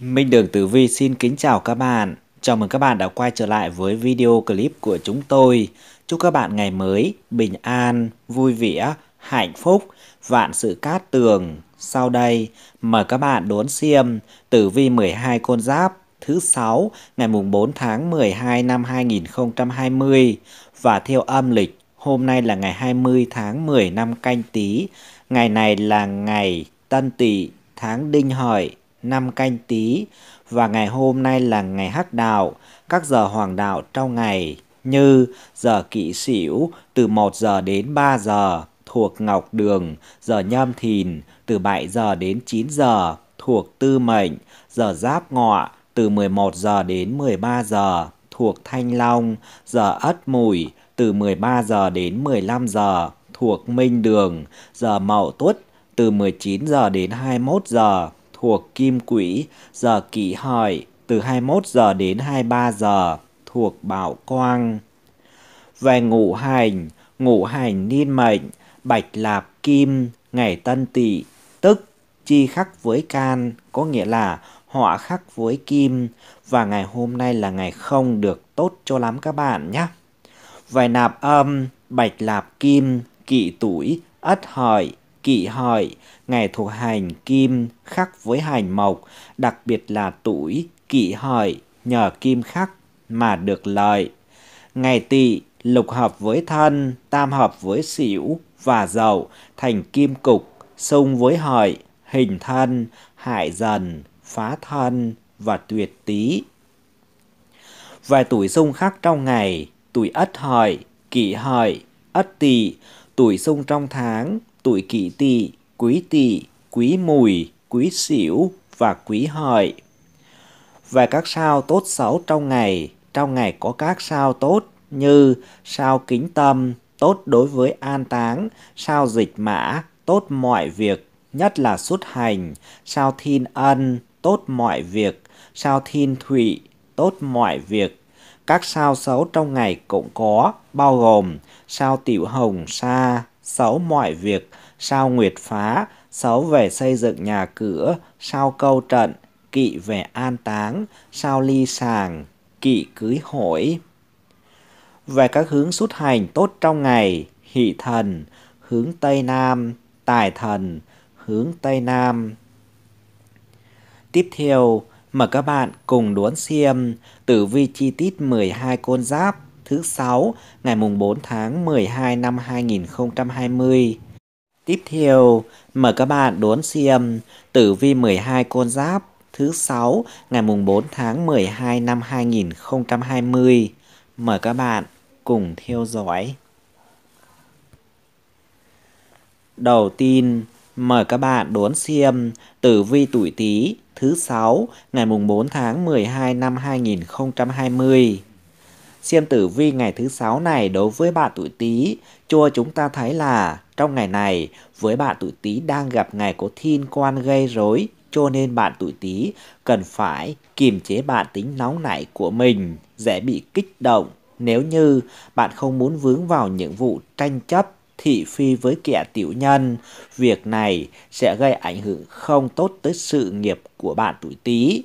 Minh Đường Tử Vi xin kính chào các bạn. Chào mừng các bạn đã quay trở lại với video clip của chúng tôi. Chúc các bạn ngày mới bình an, vui vẻ, hạnh phúc, vạn sự cát tường. Sau đây, mời các bạn đón xem Tử Vi 12 con giáp thứ 6 ngày mùng 4 tháng 12 năm 2020 và theo âm lịch hôm nay là ngày 20 tháng 10 năm canh tý. Ngày này là ngày Tân Tỵ tháng Đinh Hợi năm canh tý và ngày hôm nay là ngày hắc đạo, các giờ hoàng đạo trong ngày như giờ kỵ sửu từ 1 giờ đến 3 giờ thuộc Ngọc Đường, giờ Nhâm Thìn từ 7 giờ đến 9 giờ thuộc Tư Mệnh, giờ Giáp Ngọ từ 11 giờ đến 13 giờ thuộc Thanh Long, giờ Ất Mùi từ 13 giờ đến 15 giờ thuộc Minh Đường, giờ Mậu Tuất từ 19 giờ đến 21 giờ thuộc Kim Quỹ, giờ Kỷ Hợi từ 21 giờ đến 23 giờ thuộc Bảo Quang. Về ngũ hành, ngũ hành niên mệnh, bạch lạp kim, ngày tân tỵ, tức chi khắc với can, có nghĩa là họa khắc với kim và ngày hôm nay là ngày không được tốt cho lắm các bạn nhé. Về nạp âm, bạch lạp kim, kỵ tuổi, ất hợi, kỵ hợi, ngày thuộc hành kim khắc với hành mộc, đặc biệt là tuổi kỵ hợi nhờ kim khắc mà được lợi. Ngày tỵ lục hợp với thân, tam hợp với xỉu và dậu thành kim cục, xung với hợi, hình thân, hại dần, phá thân và tuyệt tý. Vài tuổi xung khắc trong ngày, tuổi ất hợi, kỵ hợi, ất tỵ, tuổi xung trong tháng, tuổi kỷ tỵ, quý tỵ, quý mùi, quý sửu và quý hợi. Về các sao tốt xấu trong ngày, trong ngày có các sao tốt như sao kính tâm, tốt đối với an táng, sao dịch mã, tốt mọi việc, nhất là xuất hành, sao thiên ân, tốt mọi việc, sao thiên thủy, tốt mọi việc. Các sao xấu trong ngày cũng có, bao gồm sao tiểu hồng sa, sáu mọi việc, sao nguyệt phá, sáu về xây dựng nhà cửa, sao câu trận, kỵ về an táng, sao ly sàng, kỵ cưới hỏi. Về các hướng xuất hành tốt trong ngày, hỷ thần, hướng Tây Nam, tài thần, hướng Tây Nam. Tiếp theo, mời các bạn cùng đốn xem tử vi chi tiết 12 con giáp thứ 6 ngày mùng 4 tháng 12 năm 2020. Tiếp theo, mời các bạn đốn xem tử vi 12 con giáp thứ 6 ngày mùng 4 tháng 12 năm 2020. Mời các bạn cùng theo dõi. Đầu tiên, mời các bạn đốn xem tử vi tuổi Tý thứ 6 ngày mùng 4 tháng 12 năm 2020 xem tử vi ngày thứ sáu này đối với bạn tuổi Tý, cho chúng ta thấy là trong ngày này với bạn tuổi Tý đang gặp ngày có thiên quan gây rối, cho nên bạn tuổi Tý cần phải kiềm chế bản tính nóng nảy của mình, dễ bị kích động nếu như bạn không muốn vướng vào những vụ tranh chấp thị phi với kẻ tiểu nhân, việc này sẽ gây ảnh hưởng không tốt tới sự nghiệp của bạn tuổi Tý.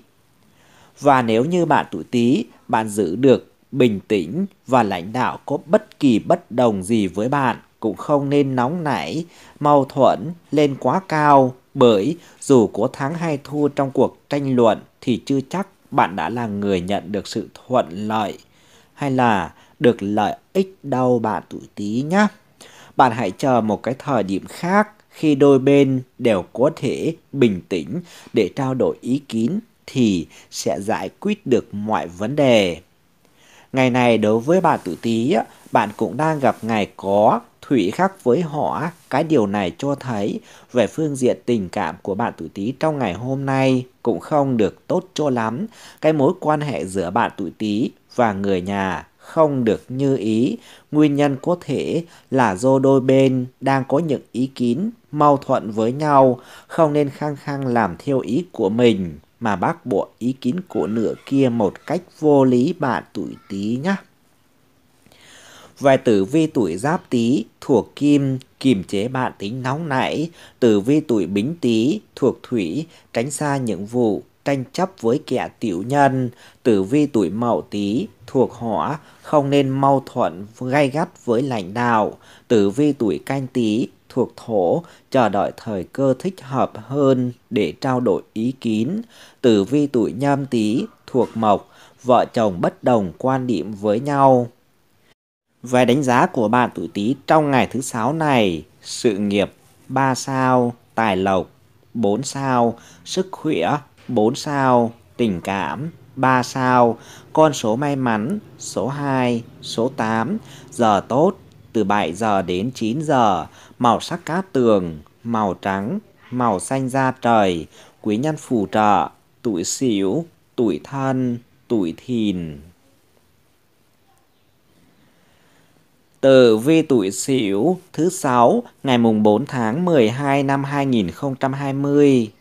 Và nếu như bạn tuổi Tý, bạn giữ được bình tĩnh và lãnh đạo có bất kỳ bất đồng gì với bạn cũng không nên nóng nảy, mâu thuẫn lên quá cao bởi dù có thắng hay thua trong cuộc tranh luận thì chưa chắc bạn đã là người nhận được sự thuận lợi hay là được lợi ích đâu bạn tuổi tí nhé. Bạn hãy chờ một cái thời điểm khác khi đôi bên đều có thể bình tĩnh để trao đổi ý kiến thì sẽ giải quyết được mọi vấn đề Ngày này đối với bạn tự tí, bạn cũng đang gặp ngày có thủy khắc với họ. Cái điều này cho thấy về phương diện tình cảm của bạn tuổi tí trong ngày hôm nay cũng không được tốt cho lắm. Cái mối quan hệ giữa bạn tuổi tí và người nhà không được như ý. Nguyên nhân có thể là do đôi bên đang có những ý kiến mâu thuẫn với nhau, không nên khăng khăng làm theo ý của mình mà bác bỏ ý kiến của nửa kia một cách vô lý bạn tuổi tí nhá. Về tử vi tuổi giáp tí thuộc kim kiềm chế bạn tính nóng nảy, tử vi tuổi bính tí thuộc thủy tránh xa những vụ tranh chấp với kẻ tiểu nhân, tử vi tuổi mậu tí thuộc hỏa không nên mâu thuẫn gay gắt với lãnh đạo, tử vi tuổi canh tí thuộc thổ, chờ đợi thời cơ thích hợp hơn để trao đổi ý kiến. Tử vi tuổi nhâm tý thuộc mộc, vợ chồng bất đồng quan điểm với nhau. Về đánh giá của bạn tuổi Tý trong ngày thứ sáu này, sự nghiệp 3 sao, tài lộc 4 sao, sức khỏe 4 sao, tình cảm 3 sao, con số may mắn số 2, số 8, giờ tốt từ 7 giờ đến 9 giờ, màu sắc cá tường, màu trắng, màu xanh da trời, quý nhân phù trợ, tuổi xỉu, tuổi thân, tuổi thìn. Tử vi tuổi Sửu thứ sáu ngày mùng 4 tháng 12 năm 2020.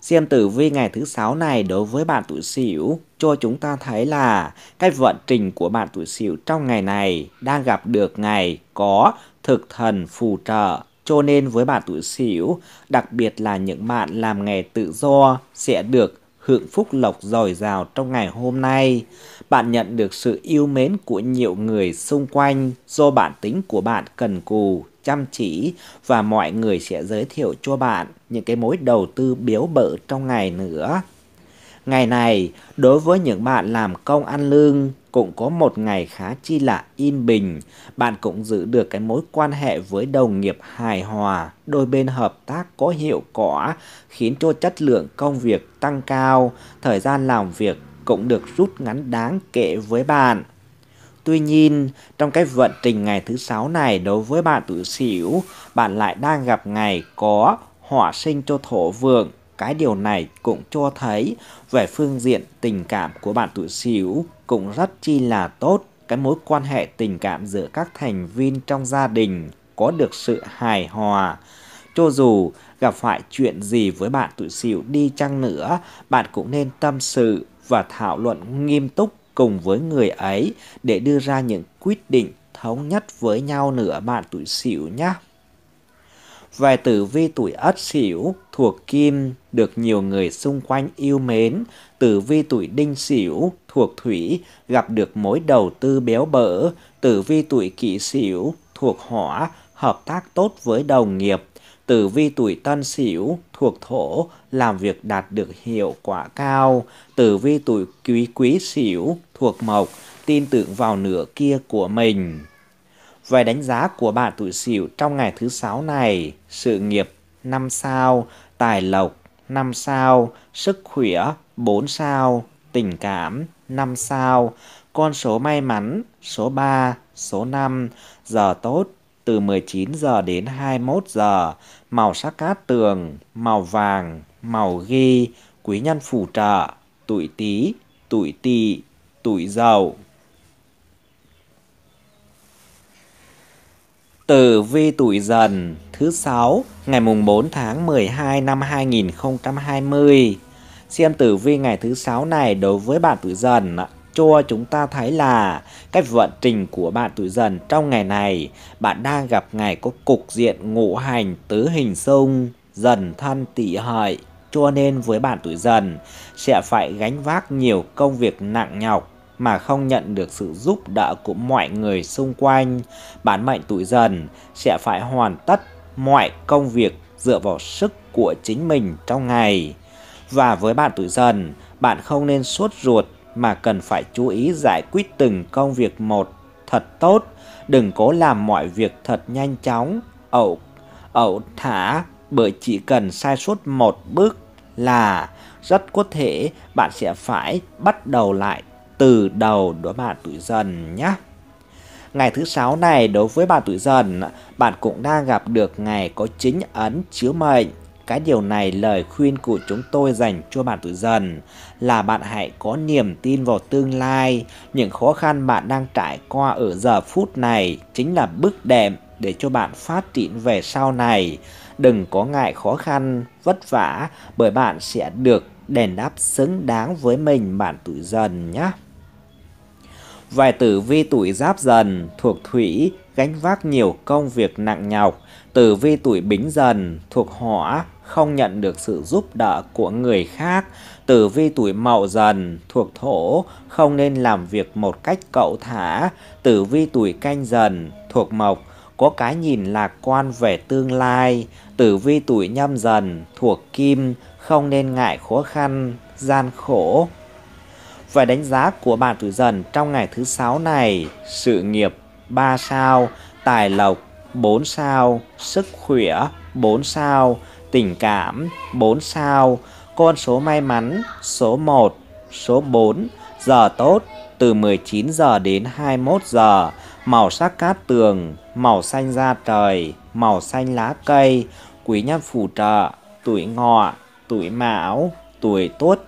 Xem tử vi ngày thứ sáu này đối với bạn tuổi Sửu cho chúng ta thấy là cái vận trình của bạn tuổi Sửu trong ngày này đang gặp được ngày có thực thần phù trợ. Cho nên với bạn tuổi Sửu, đặc biệt là những bạn làm nghề tự do sẽ được hưởng phúc lộc dồi dào trong ngày hôm nay. Bạn nhận được sự yêu mến của nhiều người xung quanh do bản tính của bạn cần cù, chăm chỉ và mọi người sẽ giới thiệu cho bạn những cái mối đầu tư biếu bợ trong ngày nữa. Ngày này, đối với những bạn làm công ăn lương, cũng có một ngày khá chi lạ yên bình. Bạn cũng giữ được cái mối quan hệ với đồng nghiệp hài hòa, đôi bên hợp tác có hiệu quả, khiến cho chất lượng công việc tăng cao, thời gian làm việc cũng được rút ngắn đáng kể với bạn. Tuy nhiên, trong cái vận trình ngày thứ sáu này đối với bạn tuổi sửu, bạn lại đang gặp ngày có hỏa sinh cho thổ vượng. Cái điều này cũng cho thấy về phương diện tình cảm của bạn tuổi sửu cũng rất chi là tốt cái mối quan hệ tình cảm giữa các thành viên trong gia đình có được sự hài hòa. Cho dù gặp phải chuyện gì với bạn tuổi sửu đi chăng nữa, bạn cũng nên tâm sự và thảo luận nghiêm túc cùng với người ấy để đưa ra những quyết định thống nhất với nhau nữa bạn tuổi sửu nhé. Vài tử vi tuổi ất sửu thuộc kim được nhiều người xung quanh yêu mến, tử vi tuổi đinh sửu thuộc thủy gặp được mối đầu tư béo bở, tử vi tuổi kỷ sửu thuộc hỏa hợp tác tốt với đồng nghiệp, tử vi tuổi tân sửu thuộc thổ làm việc đạt được hiệu quả cao, tử vi tuổi quý quý sửu thuộc mộc tin tưởng vào nửa kia của mình. Về đánh giá của bạn tuổi Sửu trong ngày thứ sáu này, sự nghiệp 5 sao, tài lộc 5 sao, sức khỏe 4 sao, tình cảm 5 sao, con số may mắn số 3, số 5, giờ tốt từ 19 giờ đến 21 giờ, màu sắc cát tường, màu vàng, màu ghi, quý nhân phù trợ, tuổi tý tuổi tỵ, tuổi dậu. Tử vi tuổi dần thứ 6 ngày mùng 4 tháng 12 năm 2020. Xem tử vi ngày thứ 6 này đối với bạn tuổi dần cho chúng ta thấy là cái vận trình của bạn tuổi dần trong ngày này bạn đang gặp ngày có cục diện ngũ hành tứ hình xung dần thân tỵ hợi cho nên với bạn tuổi dần sẽ phải gánh vác nhiều công việc nặng nhọc mà không nhận được sự giúp đỡ của mọi người xung quanh, bản mệnh tuổi dần sẽ phải hoàn tất mọi công việc dựa vào sức của chính mình trong ngày. Và với bạn tuổi dần, bạn không nên sốt ruột mà cần phải chú ý giải quyết từng công việc một thật tốt, đừng cố làm mọi việc thật nhanh chóng, ẩu ẩu thả bởi chỉ cần sai suốt một bước là rất có thể bạn sẽ phải bắt đầu lại từ đầu đối bạn tuổi dần nhé. Ngày thứ sáu này đối với bạn tuổi dần, bạn cũng đang gặp được ngày có chính ấn chiếu mệnh. Cái điều này lời khuyên của chúng tôi dành cho bạn tuổi dần là bạn hãy có niềm tin vào tương lai. Những khó khăn bạn đang trải qua ở giờ phút này chính là bước đệm để cho bạn phát triển về sau này. Đừng có ngại khó khăn, vất vả bởi bạn sẽ được đền đáp xứng đáng với mình bạn tuổi dần nhé. Vài tử vi tuổi giáp dần thuộc thủy gánh vác nhiều công việc nặng nhọc. Tử vi tuổi bính dần thuộc hỏa không nhận được sự giúp đỡ của người khác. Tử vi tuổi mậu dần thuộc thổ không nên làm việc một cách cậu thả. Tử vi tuổi canh dần thuộc mộc có cái nhìn lạc quan về tương lai. Tử vi tuổi nhâm dần thuộc kim không nên ngại khó khăn, gian khổ. Vậy đánh giá của bạn tuổi dần trong ngày thứ sáu này, sự nghiệp 3 sao, tài lộc 4 sao, sức khỏe 4 sao, tình cảm 4 sao, con số may mắn số 1, số 4, giờ tốt từ 19 giờ đến 21 giờ, màu sắc cát tường, màu xanh da trời, màu xanh lá cây, quý nhân phù trợ, tuổi ngọ, tuổi mão, tuổi tuất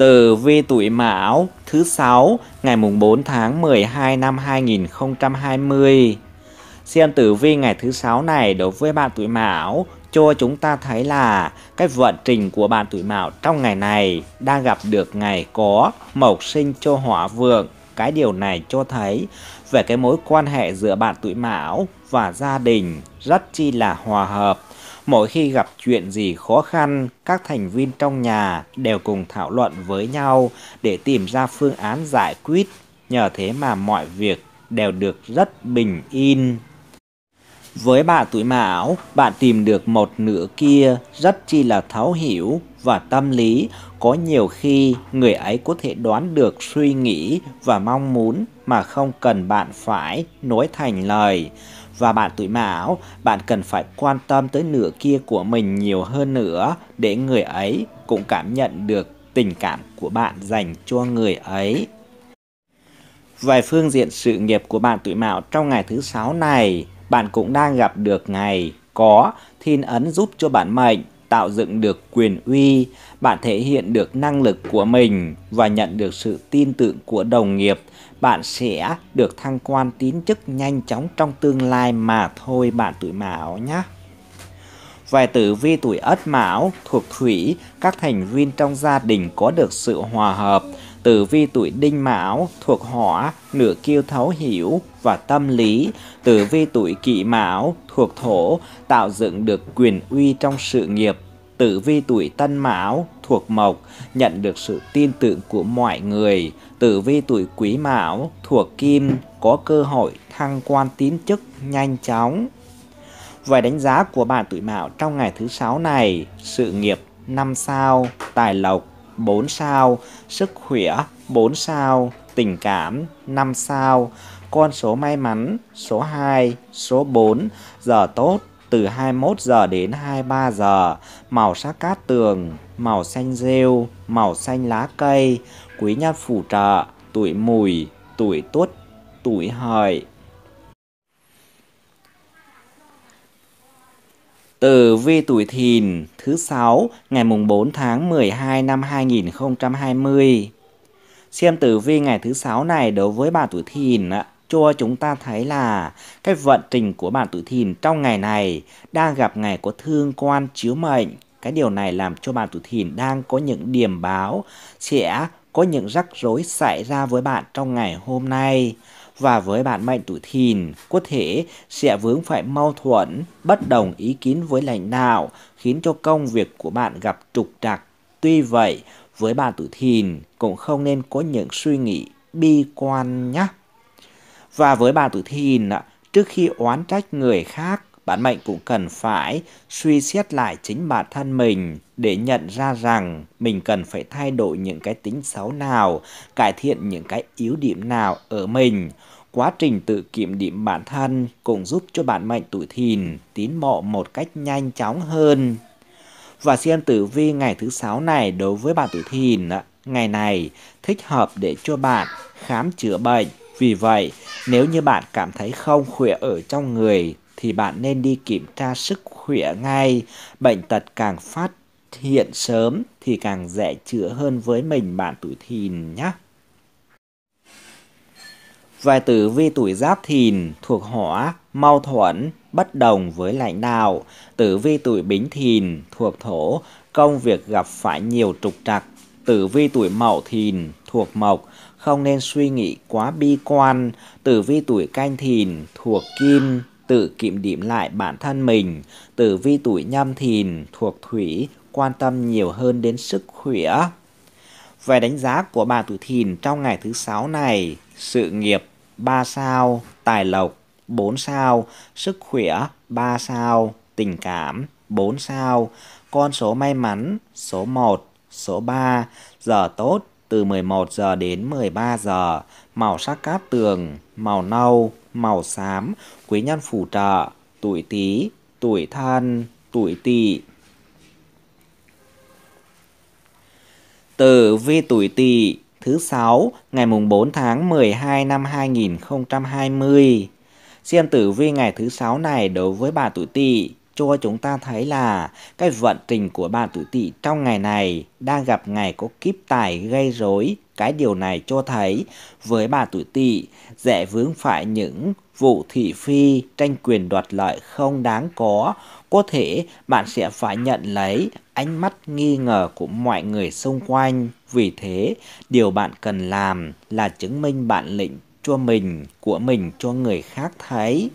tử vi tuổi Mão thứ sáu ngày mùng 4 tháng 12 năm 2020. Xem tử vi ngày thứ sáu này đối với bạn tuổi Mão cho chúng ta thấy là cái vận trình của bạn tuổi Mão trong ngày này đang gặp được ngày có mộc sinh cho hỏa vượng. Cái điều này cho thấy về cái mối quan hệ giữa bạn tuổi Mão và gia đình rất chi là hòa hợp Mỗi khi gặp chuyện gì khó khăn, các thành viên trong nhà đều cùng thảo luận với nhau để tìm ra phương án giải quyết. Nhờ thế mà mọi việc đều được rất bình yên. Với bà tuổi mão, bạn tìm được một nửa kia rất chi là thấu hiểu và tâm lý. Có nhiều khi người ấy có thể đoán được suy nghĩ và mong muốn mà không cần bạn phải nói thành lời và bạn tuổi mão, bạn cần phải quan tâm tới nửa kia của mình nhiều hơn nữa để người ấy cũng cảm nhận được tình cảm của bạn dành cho người ấy. Về phương diện sự nghiệp của bạn tuổi mão trong ngày thứ sáu này, bạn cũng đang gặp được ngày có thiên ấn giúp cho bạn mệnh tạo dựng được quyền uy, bạn thể hiện được năng lực của mình và nhận được sự tin tưởng của đồng nghiệp bạn sẽ được thăng quan tiến chức nhanh chóng trong tương lai mà thôi bạn tuổi mão nhé về tử vi tuổi ất mão thuộc thủy các thành viên trong gia đình có được sự hòa hợp tử vi tuổi đinh mão thuộc hỏa nửa kiêu thấu hiểu và tâm lý tử vi tuổi kỷ mão thuộc thổ tạo dựng được quyền uy trong sự nghiệp tử vi tuổi Tân Mão thuộc Mộc nhận được sự tin tưởng của mọi người. Tử vi tuổi Quý Mão thuộc Kim có cơ hội thăng quan tiến chức nhanh chóng. Về đánh giá của bạn tuổi Mão trong ngày thứ sáu này, sự nghiệp 5 sao, tài lộc 4 sao, sức khỏe 4 sao, tình cảm 5 sao, con số may mắn số 2, số 4, giờ tốt từ 21 giờ đến 23 giờ, màu sắc cát tường, màu xanh rêu, màu xanh lá cây, quý nhân phù trợ, tuổi mùi, tuổi tuất, tuổi hợi. từ vi tuổi thìn thứ 6 ngày mùng 4 tháng 12 năm 2020. Xem tử vi ngày thứ 6 này đối với bà tuổi thìn ạ cho chúng ta thấy là cái vận trình của bạn tuổi thìn trong ngày này đang gặp ngày có thương quan chiếu mệnh. Cái điều này làm cho bạn tuổi thìn đang có những điểm báo sẽ có những rắc rối xảy ra với bạn trong ngày hôm nay và với bạn mệnh tuổi thìn có thể sẽ vướng phải mâu thuẫn, bất đồng ý kiến với lãnh đạo khiến cho công việc của bạn gặp trục trặc. Tuy vậy, với bạn tuổi thìn cũng không nên có những suy nghĩ bi quan nhé. Và với bà tuổi thìn, trước khi oán trách người khác, bản mệnh cũng cần phải suy xét lại chính bản thân mình để nhận ra rằng mình cần phải thay đổi những cái tính xấu nào, cải thiện những cái yếu điểm nào ở mình. Quá trình tự kiểm điểm bản thân cũng giúp cho bản mệnh tuổi thìn tiến bộ một cách nhanh chóng hơn. Và xem tử vi ngày thứ sáu này đối với bạn tuổi thìn, ngày này thích hợp để cho bạn khám chữa bệnh. Vì vậy, nếu như bạn cảm thấy không khỏe ở trong người thì bạn nên đi kiểm tra sức khỏe ngay. Bệnh tật càng phát hiện sớm thì càng dễ chữa hơn với mình bạn tuổi thìn nhé. Về tử vi tuổi giáp thìn thuộc hỏa, mau thuẫn, bất đồng với lãnh đạo. Tử vi tuổi bính thìn thuộc thổ, công việc gặp phải nhiều trục trặc. Tử vi tuổi mậu thìn thuộc mộc, không nên suy nghĩ quá bi quan, tử vi tuổi canh thìn thuộc kim, tự kiểm điểm lại bản thân mình, tử vi tuổi nhâm thìn thuộc thủy, quan tâm nhiều hơn đến sức khỏe. Về đánh giá của bà tuổi thìn trong ngày thứ sáu này, sự nghiệp 3 sao, tài lộc 4 sao, sức khỏe 3 sao, tình cảm 4 sao, con số may mắn số 1, số 3, giờ tốt từ 11 giờ đến 13 giờ, màu sắc cát tường, màu nâu, màu xám, quý nhân phù trợ, tuổi Tý, tuổi Thân, tuổi Tỵ. Tử vi tuổi Tỵ thứ sáu ngày mùng 4 tháng 12 năm 2020. Xem tử vi ngày thứ sáu này đối với bà tuổi Tỵ cho chúng ta thấy là cái vận trình của bạn tuổi tỵ trong ngày này đang gặp ngày có kiếp tài gây rối. Cái điều này cho thấy với bà tuổi tỵ dễ vướng phải những vụ thị phi tranh quyền đoạt lợi không đáng có. Có thể bạn sẽ phải nhận lấy ánh mắt nghi ngờ của mọi người xung quanh. Vì thế, điều bạn cần làm là chứng minh bản lĩnh cho mình, của mình cho người khác thấy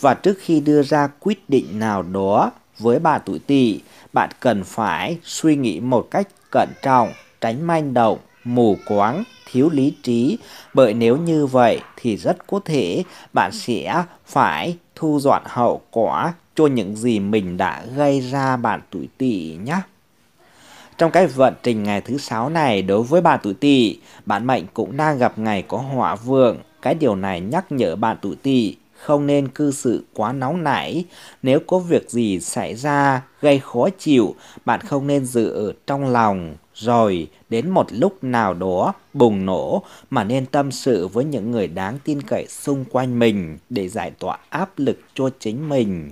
và trước khi đưa ra quyết định nào đó với bà tuổi tỵ, bạn cần phải suy nghĩ một cách cẩn trọng, tránh manh động, mù quáng, thiếu lý trí, bởi nếu như vậy thì rất có thể bạn sẽ phải thu dọn hậu quả cho những gì mình đã gây ra bạn tuổi tỵ nhé. Trong cái vận trình ngày thứ sáu này đối với bạn tuổi tỵ, bạn mệnh cũng đang gặp ngày có hỏa vượng. Cái điều này nhắc nhở bạn tuổi tỵ không nên cư xử quá nóng nảy. Nếu có việc gì xảy ra gây khó chịu, bạn không nên giữ ở trong lòng. Rồi, đến một lúc nào đó bùng nổ mà nên tâm sự với những người đáng tin cậy xung quanh mình để giải tỏa áp lực cho chính mình.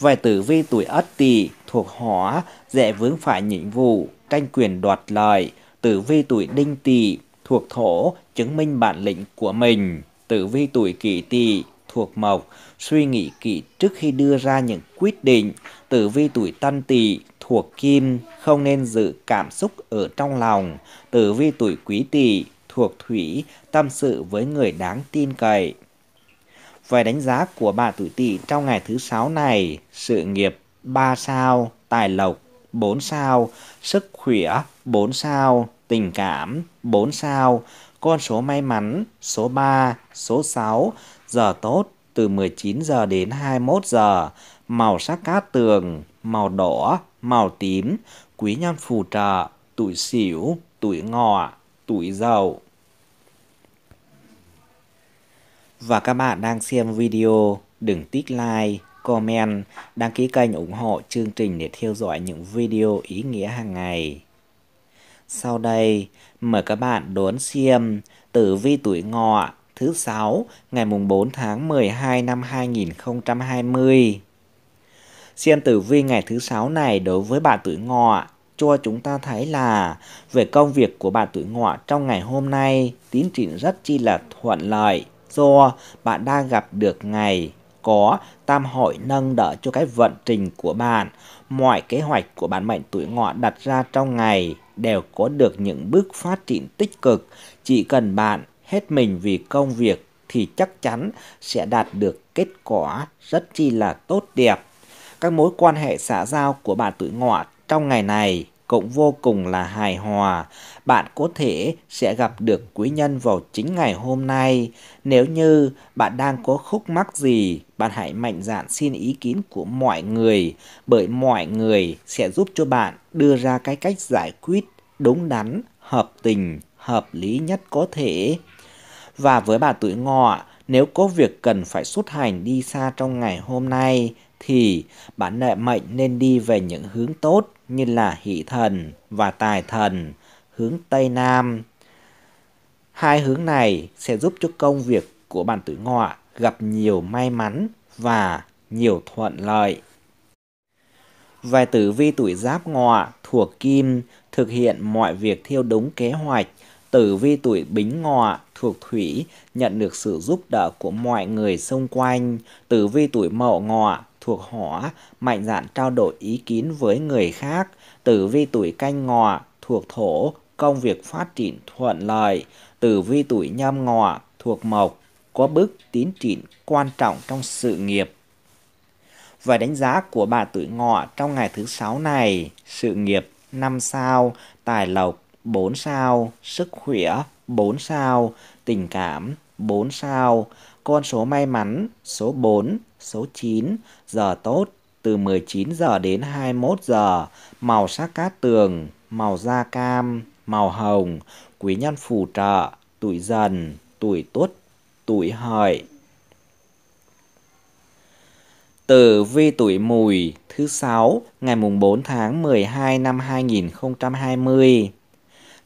Về tử vi tuổi Ất Tỵ thuộc Hỏa, dễ vướng phải nhiệm vụ, tranh quyền đoạt lợi. Tử vi tuổi Đinh Tỵ thuộc Thổ, chứng minh bản lĩnh của mình. Tử vi tuổi Kỷ Tỵ thuộc mộc, suy nghĩ kỹ trước khi đưa ra những quyết định. Tử vi tuổi tân tỵ thuộc kim, không nên giữ cảm xúc ở trong lòng. Tử vi tuổi quý tỵ thuộc thủy, tâm sự với người đáng tin cậy. Về đánh giá của bà tuổi tỵ trong ngày thứ sáu này, sự nghiệp 3 sao, tài lộc 4 sao, sức khỏe 4 sao, tình cảm 4 sao, con số may mắn số 3, số 6, giờ tốt từ 19 giờ đến 21 giờ, màu sắc cát tường, màu đỏ, màu tím, quý nhân phù trợ, tuổi xỉu, tuổi ngọ, tuổi dậu. Và các bạn đang xem video, đừng tích like, comment, đăng ký kênh ủng hộ chương trình để theo dõi những video ý nghĩa hàng ngày. Sau đây, mời các bạn đón xem tử vi tuổi ngọ thứ sáu ngày mùng 4 tháng 12 năm 2020. Xem tử vi ngày thứ sáu này đối với bạn tuổi ngọ cho chúng ta thấy là về công việc của bạn tuổi ngọ trong ngày hôm nay tiến triển rất chi là thuận lợi do bạn đang gặp được ngày có tam hội nâng đỡ cho cái vận trình của bạn. Mọi kế hoạch của bạn mệnh tuổi ngọ đặt ra trong ngày đều có được những bước phát triển tích cực. Chỉ cần bạn hết mình vì công việc thì chắc chắn sẽ đạt được kết quả rất chi là tốt đẹp. Các mối quan hệ xã giao của bạn tuổi ngọ trong ngày này cũng vô cùng là hài hòa. Bạn có thể sẽ gặp được quý nhân vào chính ngày hôm nay. Nếu như bạn đang có khúc mắc gì, bạn hãy mạnh dạn xin ý kiến của mọi người, bởi mọi người sẽ giúp cho bạn đưa ra cái cách giải quyết đúng đắn, hợp tình, hợp lý nhất có thể. Và với bà tuổi ngọ, nếu có việc cần phải xuất hành đi xa trong ngày hôm nay, thì bản nệ mệnh nên đi về những hướng tốt như là hỷ thần và tài thần, hướng Tây Nam. Hai hướng này sẽ giúp cho công việc của bản tuổi ngọ gặp nhiều may mắn và nhiều thuận lợi. Về tử vi tuổi giáp ngọ thuộc kim, thực hiện mọi việc theo đúng kế hoạch. Tử vi tuổi bính ngọ thuộc thủy nhận được sự giúp đỡ của mọi người xung quanh. Tử vi tuổi mậu ngọ thuộc hỏa mạnh dạn trao đổi ý kiến với người khác. Tử vi tuổi canh ngọ thuộc thổ công việc phát triển thuận lợi. Tử vi tuổi nhâm ngọ thuộc mộc có bước tiến triển quan trọng trong sự nghiệp. Và đánh giá của bà tuổi ngọ trong ngày thứ sáu này, sự nghiệp 5 sao, tài lộc 4 sao, sức khỏe 4 sao, tình cảm 4 sao, con số may mắn số 4, số 9, giờ tốt từ 19 giờ đến 21 giờ, màu sắc cát tường, màu da cam, màu hồng, quý nhân phù trợ, tuổi dần, tuổi tuất, tuổi hợi. Tử vi tuổi mùi thứ 6 ngày mùng 4 tháng 12 năm 2020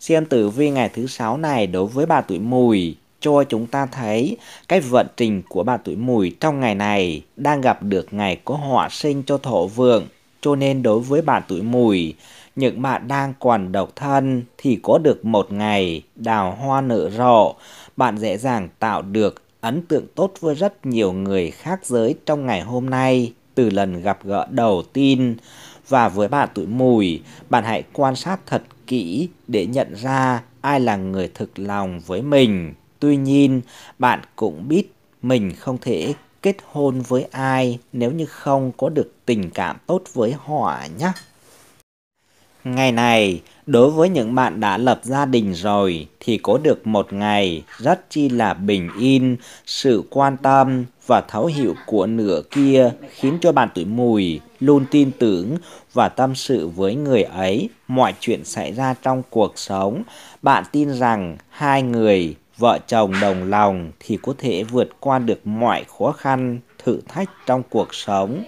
xem tử vi ngày thứ sáu này đối với bà tuổi mùi cho chúng ta thấy cái vận trình của bà tuổi mùi trong ngày này đang gặp được ngày có họa sinh cho thổ vượng. Cho nên đối với bà tuổi mùi, những bạn đang còn độc thân thì có được một ngày đào hoa nở rộ, bạn dễ dàng tạo được ấn tượng tốt với rất nhiều người khác giới trong ngày hôm nay từ lần gặp gỡ đầu tiên. Và với bạn tuổi mùi, bạn hãy quan sát thật kỹ để nhận ra ai là người thực lòng với mình. Tuy nhiên, bạn cũng biết mình không thể kết hôn với ai nếu như không có được tình cảm tốt với họ nhé. Ngày này, đối với những bạn đã lập gia đình rồi thì có được một ngày rất chi là bình yên, sự quan tâm và thấu hiểu của nửa kia khiến cho bạn tuổi mùi luôn tin tưởng và tâm sự với người ấy mọi chuyện xảy ra trong cuộc sống. Bạn tin rằng hai người vợ chồng đồng lòng thì có thể vượt qua được mọi khó khăn, thử thách trong cuộc sống.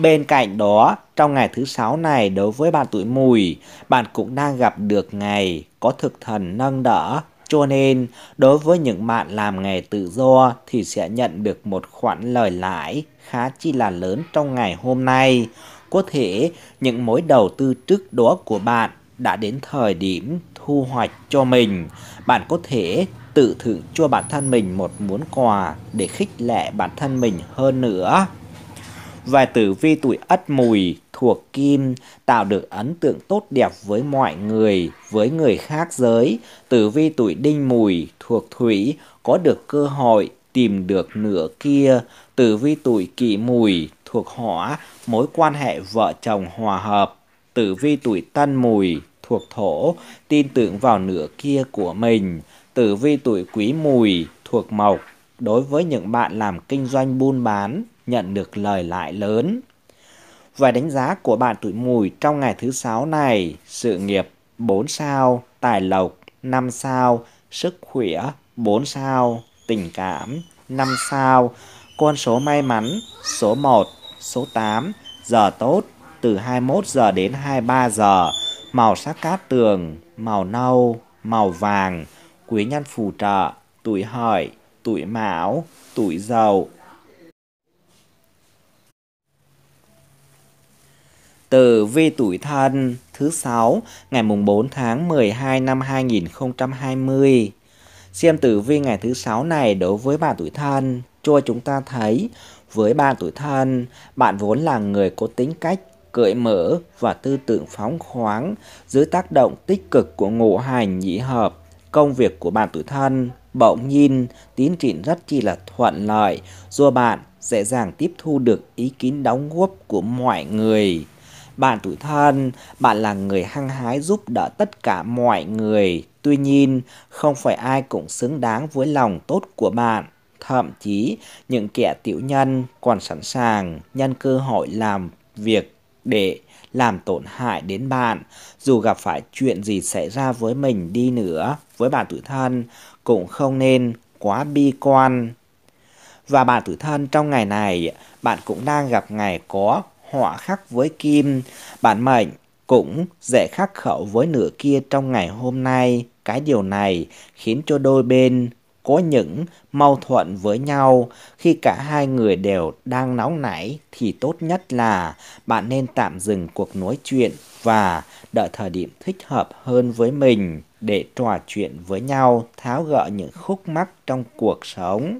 Bên cạnh đó, trong ngày thứ sáu này đối với bạn tuổi mùi, bạn cũng đang gặp được ngày có thực thần nâng đỡ. Cho nên, đối với những bạn làm nghề tự do thì sẽ nhận được một khoản lời lãi khá chi là lớn trong ngày hôm nay. Có thể những mối đầu tư trước đó của bạn đã đến thời điểm thu hoạch cho mình. Bạn có thể tự thưởng cho bản thân mình một món quà để khích lệ bản thân mình hơn nữa. Và tử vi tuổi ất mùi thuộc kim tạo được ấn tượng tốt đẹp với mọi người, với người khác giới. Tử vi tuổi đinh mùi thuộc thủy có được cơ hội tìm được nửa kia từ vi tuổi kỷ mùi thuộc hỏa mối quan hệ vợ chồng hòa hợp tử vi tuổi tân mùi thuộc thổ tin tưởng vào nửa kia của mình tử vi tuổi quý mùi thuộc mộc đối với những bạn làm kinh doanh buôn bán nhận được lời lãi lớn vài đánh giá của bạn tuổi mùi trong ngày thứ sáu này sự nghiệp 4 sao tài lộc 5 sao sức khỏe 4 sao tình cảm, 5 sao, con số may mắn, số 1, số 8, giờ tốt, từ 21 giờ đến 23 giờ, màu sắc cát tường, màu nâu, màu vàng, quý nhân phù trợ, tuổi hợi, tuổi mão, tuổi dậu. từ vi tuổi thân thứ 6 ngày mùng 4 tháng 12 năm 2020 Xem tử vi ngày thứ sáu này đối với bạn tuổi thân, cho chúng ta thấy với bạn tuổi thân, bạn vốn là người có tính cách cởi mở và tư tưởng phóng khoáng dưới tác động tích cực của ngũ hành nhị hợp. Công việc của bạn tuổi thân bỗng nhiên tiến triển rất chi là thuận lợi do bạn dễ dàng tiếp thu được ý kiến đóng góp của mọi người bạn tuổi thân, bạn là người hăng hái giúp đỡ tất cả mọi người. Tuy nhiên, không phải ai cũng xứng đáng với lòng tốt của bạn. Thậm chí, những kẻ tiểu nhân còn sẵn sàng nhân cơ hội làm việc để làm tổn hại đến bạn. Dù gặp phải chuyện gì xảy ra với mình đi nữa, với bạn tuổi thân, cũng không nên quá bi quan. Và bạn tuổi thân trong ngày này, bạn cũng đang gặp ngày có họa khắc với kim, bản mệnh cũng dễ khắc khẩu với nửa kia trong ngày hôm nay. Cái điều này khiến cho đôi bên có những mâu thuẫn với nhau khi cả hai người đều đang nóng nảy thì tốt nhất là bạn nên tạm dừng cuộc nói chuyện và đợi thời điểm thích hợp hơn với mình để trò chuyện với nhau tháo gỡ những khúc mắc trong cuộc sống.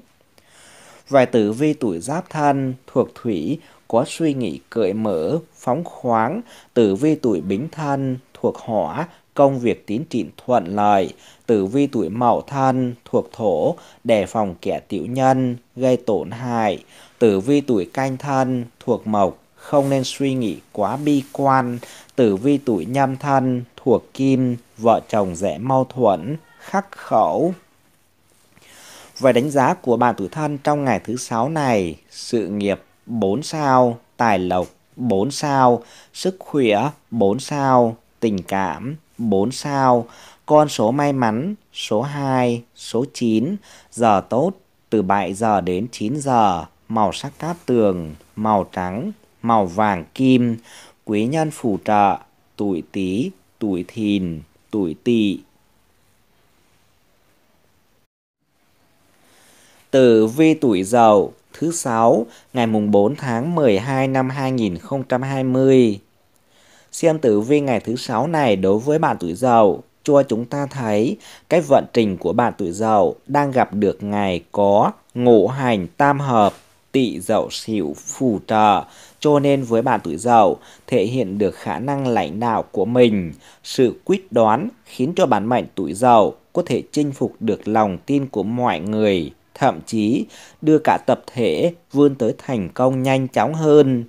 Vài tử vi tuổi giáp thân thuộc thủy có suy nghĩ cởi mở, phóng khoáng, tử vi tuổi bính thân thuộc hỏa, công việc tiến triển thuận lợi, tử vi tuổi mậu thân thuộc thổ, đề phòng kẻ tiểu nhân, gây tổn hại, tử vi tuổi canh thân thuộc mộc, không nên suy nghĩ quá bi quan, tử vi tuổi nhâm thân thuộc kim, vợ chồng dễ mâu thuẫn, khắc khẩu. Về đánh giá của bạn tuổi thân trong ngày thứ sáu này, sự nghiệp 4 sao, tài lộc 4 sao, sức khỏe 4 sao, tình cảm 4 sao, con số may mắn số 2, số 9, giờ tốt từ 7 giờ đến 9 giờ, màu sắc cát tường, màu trắng, màu vàng kim, quý nhân phù trợ, tuổi Tý, tuổi Thìn, tuổi Tỵ. Tử vi tuổi Dậu thứ sáu ngày mùng 4 tháng 12 năm 2020. Xem tử vi ngày thứ sáu này đối với bạn tuổi Dậu, cho chúng ta thấy cái vận trình của bạn tuổi Dậu đang gặp được ngày có ngũ hành tam hợp tỵ dậu sửu phù trợ cho nên với bạn tuổi dậu thể hiện được khả năng lãnh đạo của mình sự quyết đoán khiến cho bản mệnh tuổi dậu có thể chinh phục được lòng tin của mọi người thậm chí đưa cả tập thể vươn tới thành công nhanh chóng hơn.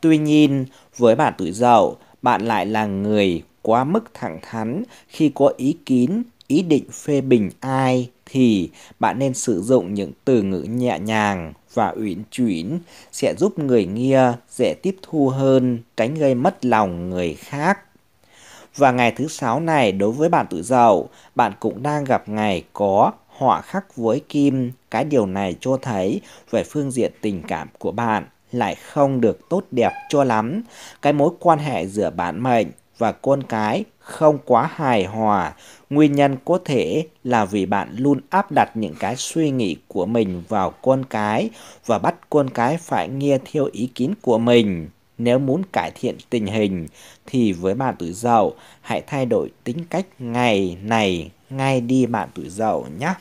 Tuy nhiên, với bạn tuổi dậu, bạn lại là người quá mức thẳng thắn khi có ý kiến, ý định phê bình ai thì bạn nên sử dụng những từ ngữ nhẹ nhàng và uyển chuyển sẽ giúp người nghe dễ tiếp thu hơn, tránh gây mất lòng người khác. Và ngày thứ sáu này đối với bạn tuổi dậu, bạn cũng đang gặp ngày có họa khắc với kim, cái điều này cho thấy về phương diện tình cảm của bạn lại không được tốt đẹp cho lắm. Cái mối quan hệ giữa bạn mệnh và con cái không quá hài hòa. Nguyên nhân có thể là vì bạn luôn áp đặt những cái suy nghĩ của mình vào con cái và bắt con cái phải nghe theo ý kiến của mình. Nếu muốn cải thiện tình hình thì với bạn tuổi dậu hãy thay đổi tính cách ngày này ngay đi bạn tuổi dậu nhé.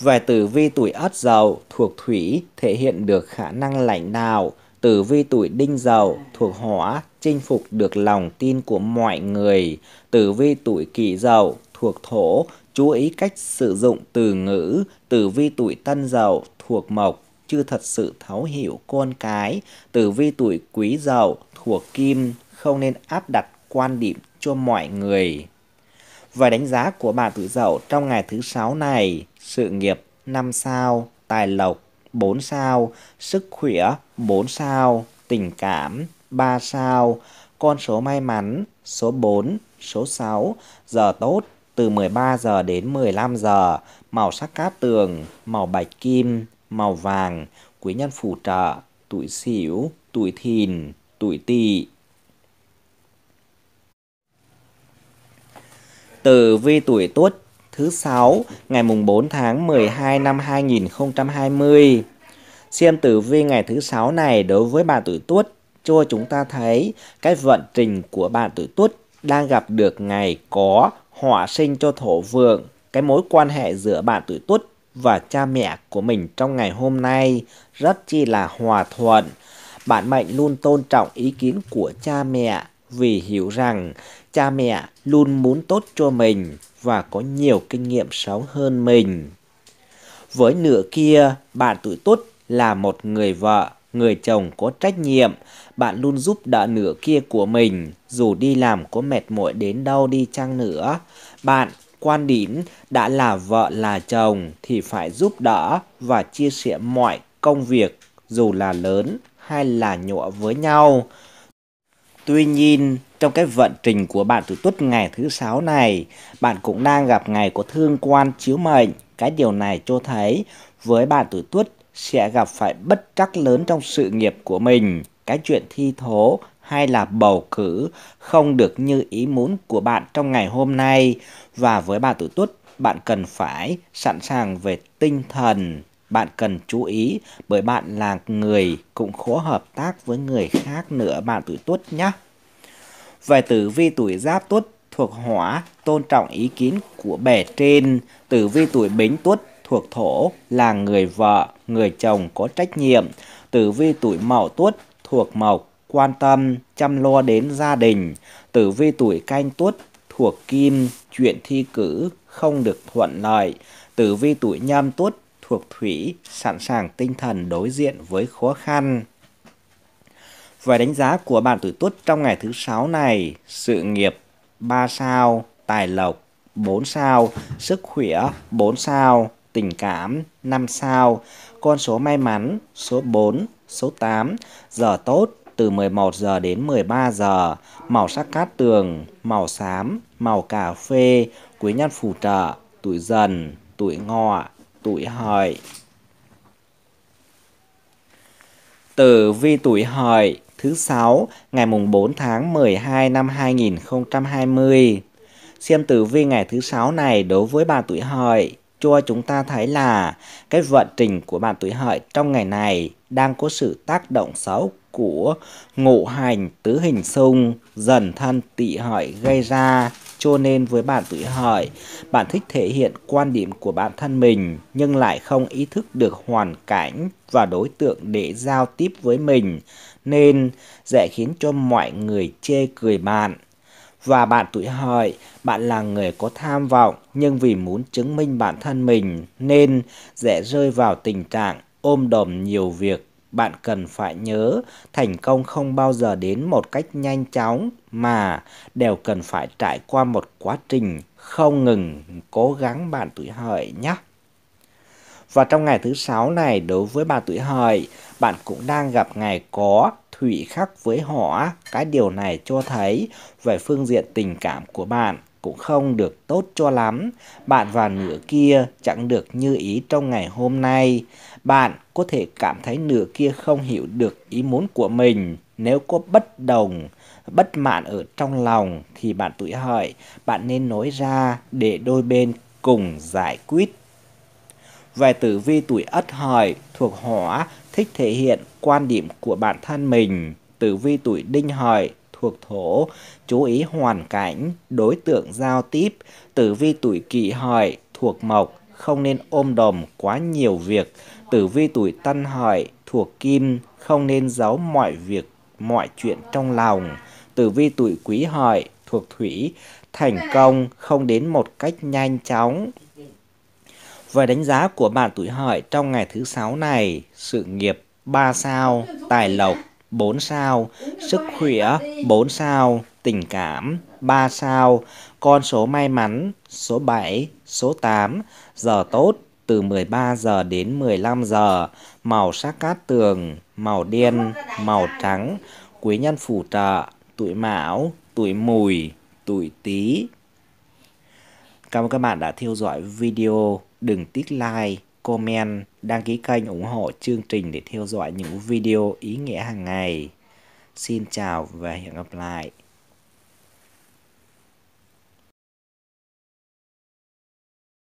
Về tử vi tuổi ất dậu thuộc thủy thể hiện được khả năng lãnh đạo, tử vi tuổi đinh dậu thuộc hỏa chinh phục được lòng tin của mọi người, tử vi tuổi kỷ dậu thuộc thổ chú ý cách sử dụng từ ngữ, tử vi tuổi tân dậu thuộc mộc chưa thật sự thấu hiểu con cái, tử vi tuổi quý dậu thuộc kim không nên áp đặt quan điểm cho mọi người. Và đánh giá của bà tuổi dậu trong ngày thứ sáu này, sự nghiệp 5 sao, tài lộc 4 sao, sức khỏe 4 sao, tình cảm 3 sao, con số may mắn số 4, số 6, giờ tốt từ 13 giờ đến 15 giờ, màu sắc cát tường, màu bạch kim, màu vàng, quý nhân phù trợ, tuổi sửu, tuổi thìn, tuổi tỵ. từ vi tuổi tuất thứ 6 ngày mùng 4 tháng 12 năm 2020. Xem tử vi ngày thứ 6 này đối với bạn tuổi Tuất cho chúng ta thấy cái vận trình của bạn tuổi Tuất đang gặp được ngày có hỏa sinh cho thổ vượng, cái mối quan hệ giữa bạn tuổi Tuất và cha mẹ của mình trong ngày hôm nay rất chi là hòa thuận. Bạn mệnh luôn tôn trọng ý kiến của cha mẹ vì hiểu rằng cha mẹ luôn muốn tốt cho mình và có nhiều kinh nghiệm sống hơn mình. Với nửa kia, bạn tuổi tuất là một người vợ, người chồng có trách nhiệm, bạn luôn giúp đỡ nửa kia của mình, dù đi làm có mệt mỏi đến đâu đi chăng nữa. Bạn quan điểm đã là vợ là chồng thì phải giúp đỡ và chia sẻ mọi công việc dù là lớn hay là nhỏ với nhau. Tuy nhiên, trong cái vận trình của bạn tuổi tuất ngày thứ sáu này, bạn cũng đang gặp ngày có thương quan chiếu mệnh. Cái điều này cho thấy với bạn tuổi tuất sẽ gặp phải bất trắc lớn trong sự nghiệp của mình. Cái chuyện thi thố hay là bầu cử không được như ý muốn của bạn trong ngày hôm nay. Và với bạn tuổi tuất, bạn cần phải sẵn sàng về tinh thần bạn cần chú ý bởi bạn là người cũng khó hợp tác với người khác nữa bạn tuổi tuất nhé. Về tử vi tuổi giáp tuất thuộc hỏa, tôn trọng ý kiến của bề trên. Tử vi tuổi bính tuất thuộc thổ là người vợ, người chồng có trách nhiệm. Tử vi tuổi mậu tuất thuộc mộc, quan tâm, chăm lo đến gia đình. Tử vi tuổi canh tuất thuộc kim, chuyện thi cử không được thuận lợi. Tử vi tuổi nhâm tuất thuộc thủy sẵn sàng tinh thần đối diện với khó khăn. Về đánh giá của bạn tuổi tuất trong ngày thứ sáu này, sự nghiệp 3 sao, tài lộc 4 sao, sức khỏe 4 sao, tình cảm 5 sao, con số may mắn số 4, số 8, giờ tốt từ 11 giờ đến 13 giờ, màu sắc cát tường, màu xám, màu cà phê, quý nhân phù trợ, tuổi dần, tuổi ngọ tuổi hợi tử vi tuổi hợi thứ sáu ngày mùng 4 tháng 12 năm 2020. Xem tử vi ngày thứ sáu này đối với bà tuổi hợi cho chúng ta thấy là cái vận trình của bạn tuổi hợi trong ngày này đang có sự tác động xấu của ngũ hành tứ hình xung dần thân tỵ hợi gây ra cho nên với bạn tuổi Hợi, bạn thích thể hiện quan điểm của bản thân mình nhưng lại không ý thức được hoàn cảnh và đối tượng để giao tiếp với mình nên dễ khiến cho mọi người chê cười bạn. Và bạn tuổi hợi, bạn là người có tham vọng nhưng vì muốn chứng minh bản thân mình nên dễ rơi vào tình trạng ôm đồm nhiều việc bạn cần phải nhớ thành công không bao giờ đến một cách nhanh chóng mà đều cần phải trải qua một quá trình không ngừng cố gắng bạn tuổi hợi nhé. Và trong ngày thứ sáu này đối với bạn tuổi hợi, bạn cũng đang gặp ngày có thủy khắc với họ Cái điều này cho thấy về phương diện tình cảm của bạn cũng không được tốt cho lắm. Bạn và nửa kia chẳng được như ý trong ngày hôm nay. Bạn có thể cảm thấy nửa kia không hiểu được ý muốn của mình. Nếu có bất đồng, bất mãn ở trong lòng thì bạn tuổi hợi, bạn nên nói ra để đôi bên cùng giải quyết. Về tử vi tuổi ất hợi thuộc hỏa thích thể hiện quan điểm của bản thân mình. Tử vi tuổi đinh hợi thuộc thổ, chú ý hoàn cảnh, đối tượng giao tiếp. Tử vi tuổi kỷ hợi thuộc mộc, không nên ôm đồm quá nhiều việc. Tử vi tuổi tân hợi thuộc kim, không nên giấu mọi việc, mọi chuyện trong lòng. Tử vi tuổi quý hợi thuộc thủy, thành công không đến một cách nhanh chóng. Về đánh giá của bạn tuổi hợi trong ngày thứ sáu này, sự nghiệp 3 sao, tài lộc 4 sao, sức khỏe 4 sao, tình cảm 3 sao, con số may mắn, số 7, số 8, giờ tốt từ 13 giờ đến 15 giờ, màu sắc cát tường, màu đen, màu trắng, quý nhân phù trợ, tuổi mão, tuổi mùi, tuổi tý. Cảm ơn các bạn đã theo dõi video. Đừng tích like, comment, đăng ký kênh ủng hộ chương trình để theo dõi những video ý nghĩa hàng ngày. Xin chào và hẹn gặp lại.